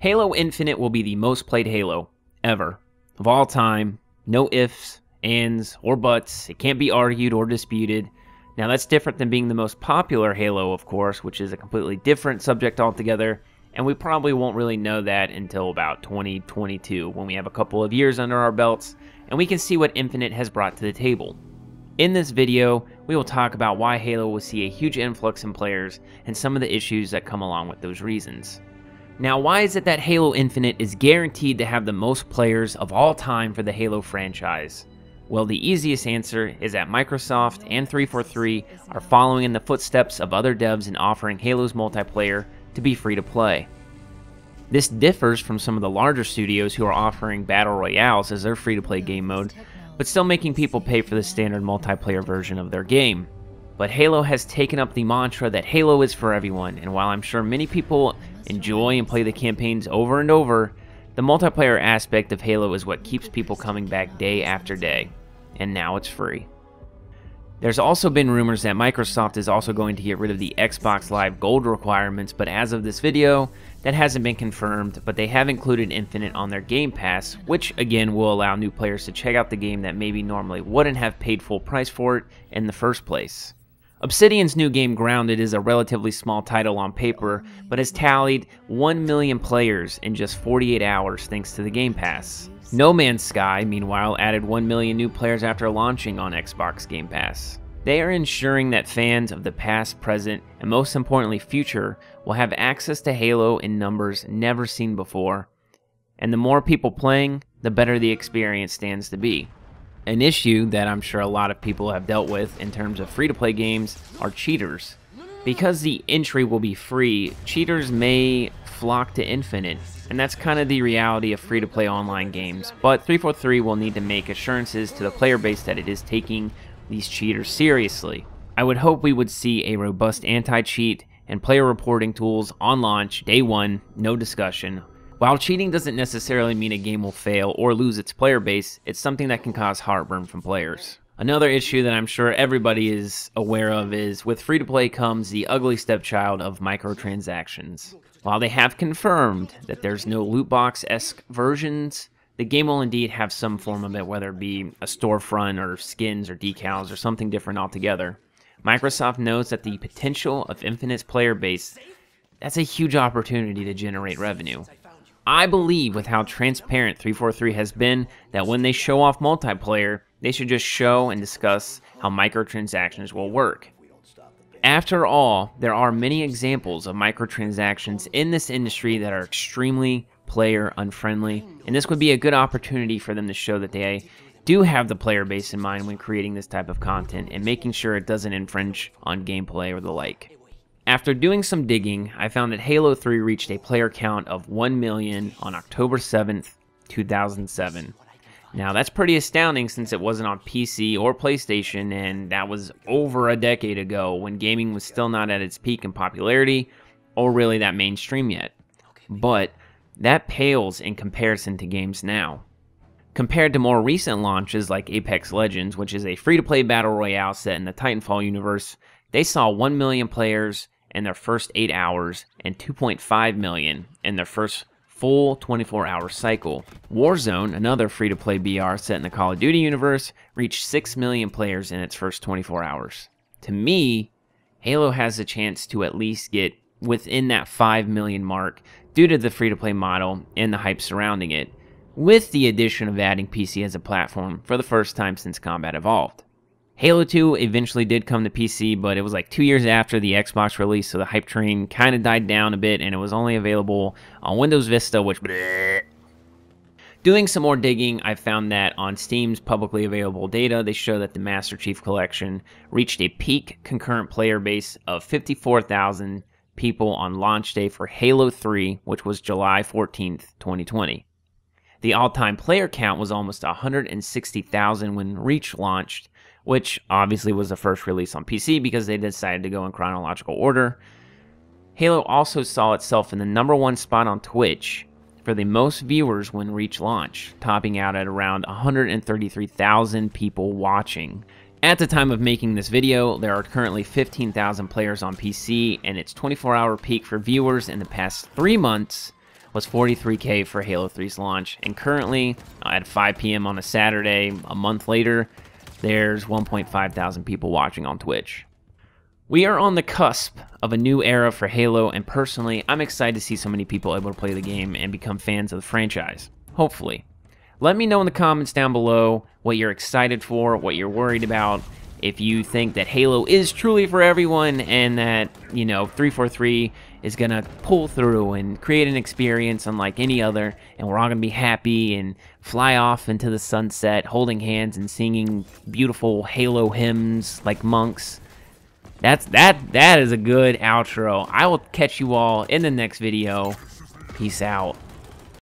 Halo Infinite will be the most played Halo ever, of all time. No ifs, ands, or buts. It can't be argued or disputed. Now, that's different than being the most popular Halo, of course, which is a completely different subject altogether, and we probably won't really know that until about 2022 when we have a couple of years under our belts and we can see what Infinite has brought to the table. In this video, we will talk about why Halo will see a huge influx in players and some of the issues that come along with those reasons. Now, why is it that Halo Infinite is guaranteed to have the most players of all time for the Halo franchise? Well, the easiest answer is that Microsoft and 343 are following in the footsteps of other devs in offering Halo's multiplayer to be free to play. This differs from some of the larger studios who are offering Battle Royales as their free to play game mode, but still making people pay for the standard multiplayer version of their game. But Halo has taken up the mantra that Halo is for everyone, and while I'm sure many people enjoy and play the campaigns over and over, the multiplayer aspect of Halo is what keeps people coming back day after day, and now it's free. There's also been rumors that Microsoft is also going to get rid of the Xbox Live Gold requirements, but as of this video, that hasn't been confirmed, but they have included Infinite on their Game Pass, which again will allow new players to check out the game that maybe normally wouldn't have paid full price for it in the first place. Obsidian's new game Grounded is a relatively small title on paper, but has tallied 1 million players in just 48 hours thanks to the Game Pass. No Man's Sky, meanwhile, added 1 million new players after launching on Xbox Game Pass. They are ensuring that fans of the past, present, and most importantly future will have access to Halo in numbers never seen before, and the more people playing, the better the experience stands to be an issue that I'm sure a lot of people have dealt with in terms of free-to-play games are cheaters. Because the entry will be free, cheaters may flock to Infinite, and that's kind of the reality of free-to-play online games, but 343 will need to make assurances to the player base that it is taking these cheaters seriously. I would hope we would see a robust anti-cheat and player reporting tools on launch, day one, no discussion, while cheating doesn't necessarily mean a game will fail or lose its player base, it's something that can cause heartburn from players. Another issue that I'm sure everybody is aware of is with free to play comes the ugly stepchild of microtransactions. While they have confirmed that there's no loot box esque versions, the game will indeed have some form of it, whether it be a storefront or skins or decals or something different altogether. Microsoft knows that the potential of Infinite's player base that's a huge opportunity to generate revenue. I believe with how transparent 343 has been that when they show off multiplayer, they should just show and discuss how microtransactions will work. After all, there are many examples of microtransactions in this industry that are extremely player unfriendly, and this would be a good opportunity for them to show that they do have the player base in mind when creating this type of content and making sure it doesn't infringe on gameplay or the like. After doing some digging, I found that Halo 3 reached a player count of 1 million on October 7th, 2007. Now that's pretty astounding since it wasn't on PC or PlayStation and that was over a decade ago when gaming was still not at its peak in popularity or really that mainstream yet. But that pales in comparison to games now. Compared to more recent launches like Apex Legends, which is a free-to-play battle royale set in the Titanfall universe, they saw 1 million players in their first 8 hours and 2.5 million in their first full 24 hour cycle. Warzone, another free to play BR set in the Call of Duty universe, reached 6 million players in its first 24 hours. To me, Halo has a chance to at least get within that 5 million mark due to the free to play model and the hype surrounding it, with the addition of adding PC as a platform for the first time since Combat Evolved. Halo 2 eventually did come to PC, but it was like two years after the Xbox release, so the hype train kind of died down a bit, and it was only available on Windows Vista, which. Bleh. Doing some more digging, I found that on Steam's publicly available data, they show that the Master Chief Collection reached a peak concurrent player base of 54,000 people on launch day for Halo 3, which was July 14th, 2020. The all time player count was almost 160,000 when Reach launched, which obviously was the first release on PC because they decided to go in chronological order. Halo also saw itself in the number one spot on Twitch for the most viewers when Reach launched, topping out at around 133,000 people watching. At the time of making this video, there are currently 15,000 players on PC, and its 24-hour peak for viewers in the past three months was 43k for Halo 3's launch, and currently, at 5 p.m. on a Saturday, a month later, there's 1.5 thousand people watching on Twitch. We are on the cusp of a new era for Halo, and personally, I'm excited to see so many people able to play the game and become fans of the franchise. Hopefully. Let me know in the comments down below what you're excited for, what you're worried about, if you think that Halo is truly for everyone and that, you know, 343 is going to pull through and create an experience unlike any other, and we're all going to be happy and fly off into the sunset holding hands and singing beautiful Halo hymns like monks. That's that that is a good outro. I will catch you all in the next video. Peace out.